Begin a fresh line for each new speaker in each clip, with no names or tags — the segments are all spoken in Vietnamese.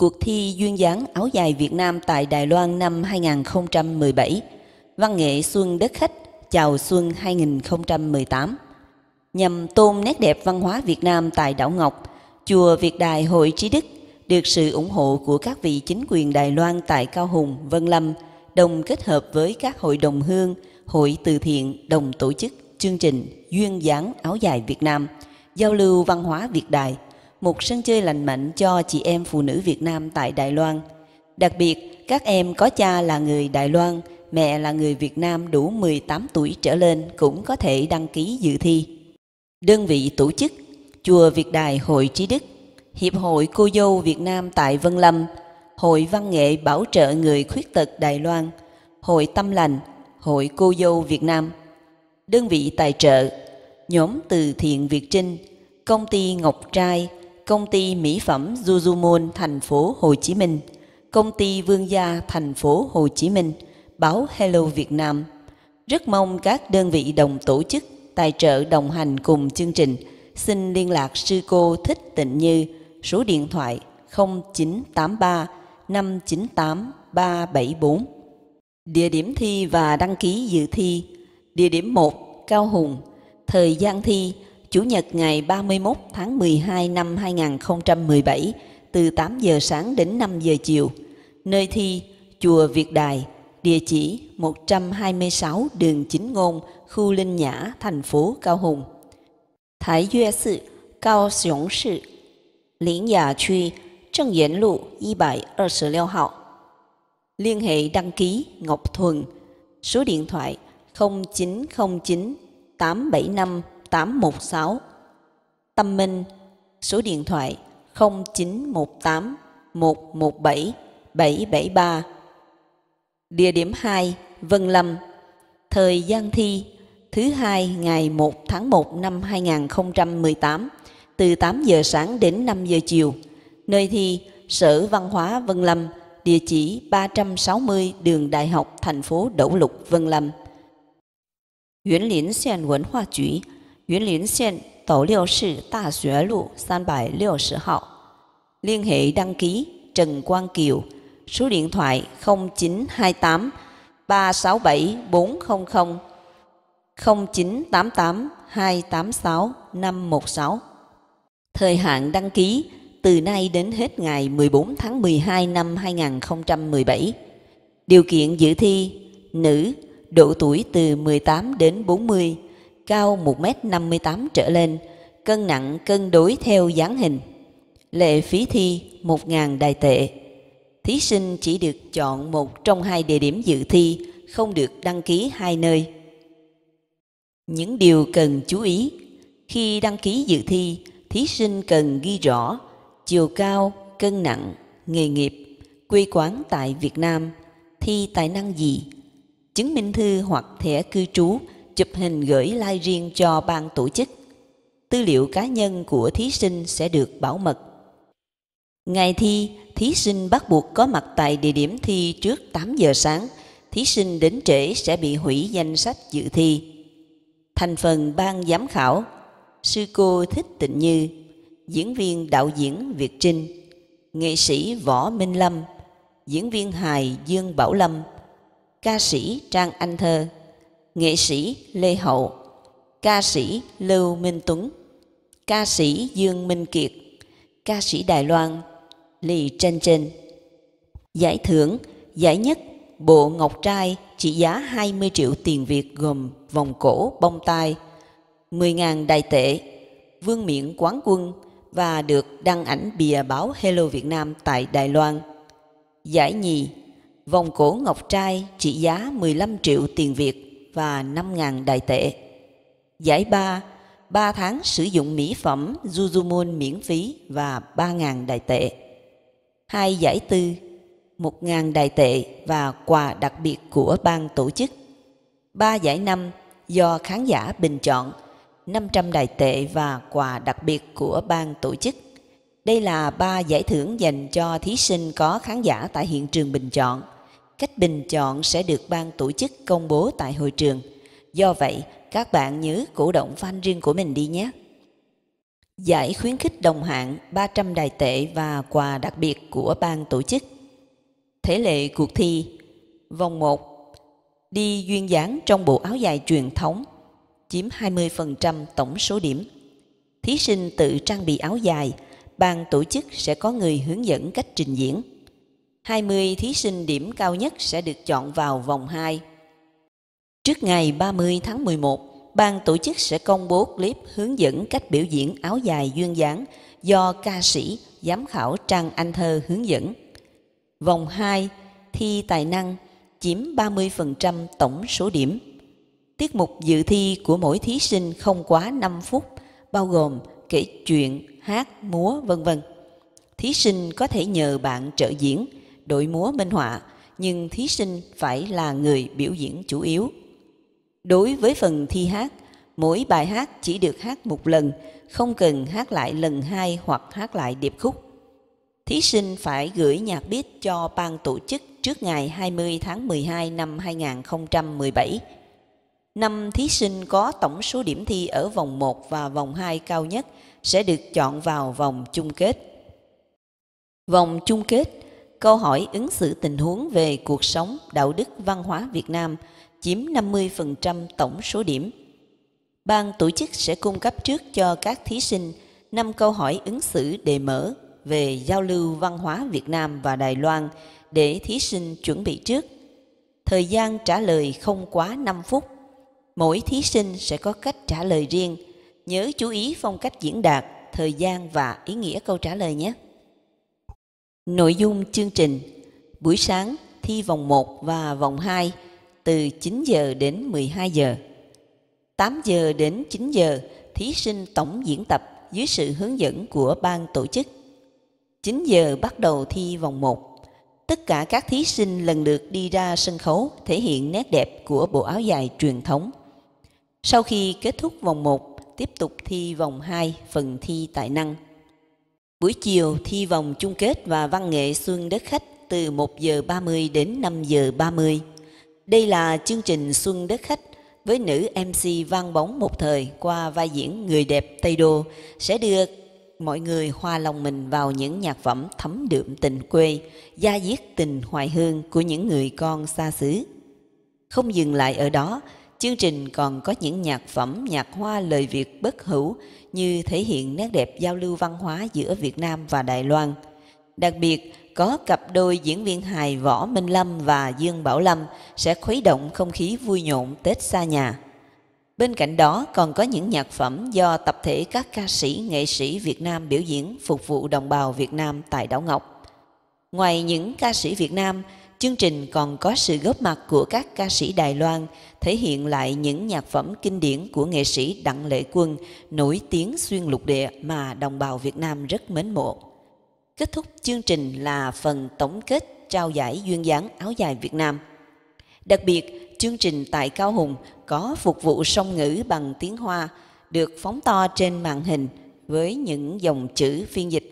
Cuộc thi duyên dáng áo dài Việt Nam tại Đài Loan năm 2017, Văn nghệ Xuân Đất Khách chào Xuân 2018, nhằm tôn nét đẹp văn hóa Việt Nam tại đảo Ngọc, Chùa Việt Đài Hội Trí Đức được sự ủng hộ của các vị chính quyền Đài Loan tại Cao Hùng, Vân Lâm, đồng kết hợp với các hội đồng hương, hội từ thiện đồng tổ chức chương trình Duyên dáng áo dài Việt Nam, giao lưu văn hóa Việt Đài một sân chơi lành mạnh cho chị em phụ nữ Việt Nam tại Đài Loan. Đặc biệt, các em có cha là người Đài Loan, mẹ là người Việt Nam đủ 18 tuổi trở lên cũng có thể đăng ký dự thi. Đơn vị tổ chức Chùa Việt Đài Hội Trí Đức, Hiệp hội Cô dâu Việt Nam tại Vân Lâm, Hội Văn nghệ Bảo trợ Người Khuyết tật Đài Loan, Hội Tâm lành, Hội Cô dâu Việt Nam. Đơn vị tài trợ, nhóm từ thiện Việt Trinh, công ty Ngọc Trai, công ty mỹ phẩm Jujumon thành phố Hồ Chí Minh, công ty Vương Gia thành phố Hồ Chí Minh, báo Hello Việt Nam. Rất mong các đơn vị đồng tổ chức tài trợ đồng hành cùng chương trình. Xin liên lạc sư cô Thích Tịnh Như, số điện thoại 0983 598 374. Địa điểm thi và đăng ký dự thi Địa điểm 1 Cao Hùng Thời gian thi Chủ nhật ngày 31 tháng 12 năm 2017 từ 8 giờ sáng đến 5 giờ chiều. Nơi thi Chùa Việt Đài, địa chỉ 126 đường Chính Ngôn, khu Linh Nhã, thành phố Cao Hùng. Thái Yue Sư, Cao Xiong Sư, Lĩnh Nhà Truy, Trần Yến Lụ, 126 Hảo. Liên hệ đăng ký Ngọc Thuần, số điện thoại 0909 875 0816. Tâm Minh, số điện thoại 0918 117 773. Địa điểm 2, Vân Lâm. Thời gian thi thứ hai ngày 1 tháng 1 năm 2018 từ 8 giờ sáng đến 5 giờ chiều. Nơi thi Sở Văn hóa Vân Lâm, địa chỉ 360 đường Đại học thành phố Đậu Lục Vân Lâm. Huyến liễn xèn quẩn hoa chủy 云林县斗六市大学路三百六十号. Liên hệ đăng ký Trần Quang Kiều, số điện thoại 0928 367 400 0988 286 516. Thời hạn đăng ký từ nay đến hết ngày 14 tháng 12 năm 2017. Điều kiện dự thi nữ độ tuổi từ 18 đến 40 cao 1m58 trở lên, cân nặng cân đối theo dáng hình. Lệ phí thi 1.000 đài tệ. Thí sinh chỉ được chọn một trong hai địa điểm dự thi, không được đăng ký hai nơi. Những điều cần chú ý Khi đăng ký dự thi, thí sinh cần ghi rõ chiều cao, cân nặng, nghề nghiệp, quê quán tại Việt Nam, thi tài năng gì, chứng minh thư hoặc thẻ cư trú chụp hình gửi like riêng cho ban tổ chức. Tư liệu cá nhân của thí sinh sẽ được bảo mật. Ngày thi, thí sinh bắt buộc có mặt tại địa điểm thi trước 8 giờ sáng. Thí sinh đến trễ sẽ bị hủy danh sách dự thi. Thành phần ban giám khảo, sư cô Thích Tịnh Như, diễn viên đạo diễn Việt Trinh, nghệ sĩ Võ Minh Lâm, diễn viên hài Dương Bảo Lâm, ca sĩ Trang Anh Thơ nghệ sĩ Lê Hậu, ca sĩ Lưu Minh Tuấn, ca sĩ Dương Minh Kiệt, ca sĩ Đài Loan Lì trân trân Giải thưởng, giải nhất bộ ngọc trai trị giá 20 triệu tiền Việt gồm vòng cổ, bông tai, 10.000 đài tệ, vương miện quán quân và được đăng ảnh bìa báo Hello Việt Nam tại Đài Loan. Giải nhì, vòng cổ ngọc trai trị giá 15 triệu tiền Việt và 5.000 đại tệ. Giải 3, 3 tháng sử dụng mỹ phẩm Jujumon miễn phí và 3.000 đại tệ. Hai giải tư, 1.000 đại tệ và quà đặc biệt của ban tổ chức. Ba giải năm do khán giả bình chọn, 500 đại tệ và quà đặc biệt của ban tổ chức. Đây là ba giải thưởng dành cho thí sinh có khán giả tại hiện trường bình chọn – cách bình chọn sẽ được ban tổ chức công bố tại hội trường. Do vậy, các bạn nhớ cổ động fan riêng của mình đi nhé. Giải khuyến khích đồng hạng 300 đài tệ và quà đặc biệt của ban tổ chức. Thể lệ cuộc thi Vòng 1 Đi duyên dáng trong bộ áo dài truyền thống chiếm 20% tổng số điểm. Thí sinh tự trang bị áo dài, ban tổ chức sẽ có người hướng dẫn cách trình diễn. 20 thí sinh điểm cao nhất sẽ được chọn vào vòng 2. Trước ngày 30 tháng 11, ban tổ chức sẽ công bố clip hướng dẫn cách biểu diễn áo dài duyên dáng do ca sĩ, giám khảo Trang Anh Thơ hướng dẫn. Vòng 2, thi tài năng, chiếm 30% tổng số điểm. Tiết mục dự thi của mỗi thí sinh không quá 5 phút, bao gồm kể chuyện, hát, múa, vân vân. Thí sinh có thể nhờ bạn trợ diễn – đội múa minh họa, nhưng thí sinh phải là người biểu diễn chủ yếu. Đối với phần thi hát, mỗi bài hát chỉ được hát một lần, không cần hát lại lần hai hoặc hát lại điệp khúc. Thí sinh phải gửi nhạc biết cho ban tổ chức trước ngày 20 tháng 12 năm 2017. Năm thí sinh có tổng số điểm thi ở vòng 1 và vòng 2 cao nhất sẽ được chọn vào vòng chung kết. Vòng chung kết câu hỏi ứng xử tình huống về cuộc sống, đạo đức, văn hóa Việt Nam chiếm 50% tổng số điểm. Ban tổ chức sẽ cung cấp trước cho các thí sinh 5 câu hỏi ứng xử đề mở về giao lưu văn hóa Việt Nam và Đài Loan để thí sinh chuẩn bị trước. Thời gian trả lời không quá 5 phút. Mỗi thí sinh sẽ có cách trả lời riêng. Nhớ chú ý phong cách diễn đạt, thời gian và ý nghĩa câu trả lời nhé. Nội dung chương trình buổi sáng thi vòng 1 và vòng 2 từ 9 giờ đến 12 giờ. 8 giờ đến 9 giờ thí sinh tổng diễn tập dưới sự hướng dẫn của ban tổ chức. 9 giờ bắt đầu thi vòng 1. Tất cả các thí sinh lần lượt đi ra sân khấu thể hiện nét đẹp của bộ áo dài truyền thống. Sau khi kết thúc vòng 1, tiếp tục thi vòng 2 phần thi tài năng. Buổi chiều thi vòng chung kết và văn nghệ Xuân Đất Khách từ 1 giờ 30 đến 5 giờ 30. Đây là chương trình Xuân Đất Khách với nữ MC vang bóng một thời qua vai diễn Người đẹp Tây Đô sẽ đưa mọi người hòa lòng mình vào những nhạc phẩm thấm đượm tình quê, gia diết tình hoài hương của những người con xa xứ. Không dừng lại ở đó, Chương trình còn có những nhạc phẩm, nhạc hoa lời Việt bất hữu như thể hiện nét đẹp giao lưu văn hóa giữa Việt Nam và Đài Loan. Đặc biệt, có cặp đôi diễn viên hài Võ Minh Lâm và Dương Bảo Lâm sẽ khuấy động không khí vui nhộn Tết xa nhà. Bên cạnh đó còn có những nhạc phẩm do tập thể các ca sĩ, nghệ sĩ Việt Nam biểu diễn phục vụ đồng bào Việt Nam tại đảo Ngọc. Ngoài những ca sĩ Việt Nam, Chương trình còn có sự góp mặt của các ca sĩ Đài Loan, thể hiện lại những nhạc phẩm kinh điển của nghệ sĩ Đặng Lệ Quân, nổi tiếng xuyên lục địa mà đồng bào Việt Nam rất mến mộ. Kết thúc chương trình là phần tổng kết trao giải duyên dáng áo dài Việt Nam. Đặc biệt, chương trình tại Cao Hùng có phục vụ song ngữ bằng tiếng Hoa, được phóng to trên màn hình với những dòng chữ phiên dịch.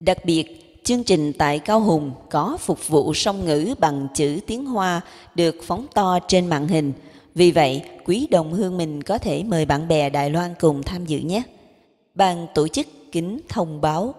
Đặc biệt, Chương trình tại Cao Hùng có phục vụ song ngữ bằng chữ tiếng Hoa được phóng to trên màn hình. Vì vậy, quý đồng hương mình có thể mời bạn bè Đài Loan cùng tham dự nhé. Ban tổ chức kính thông báo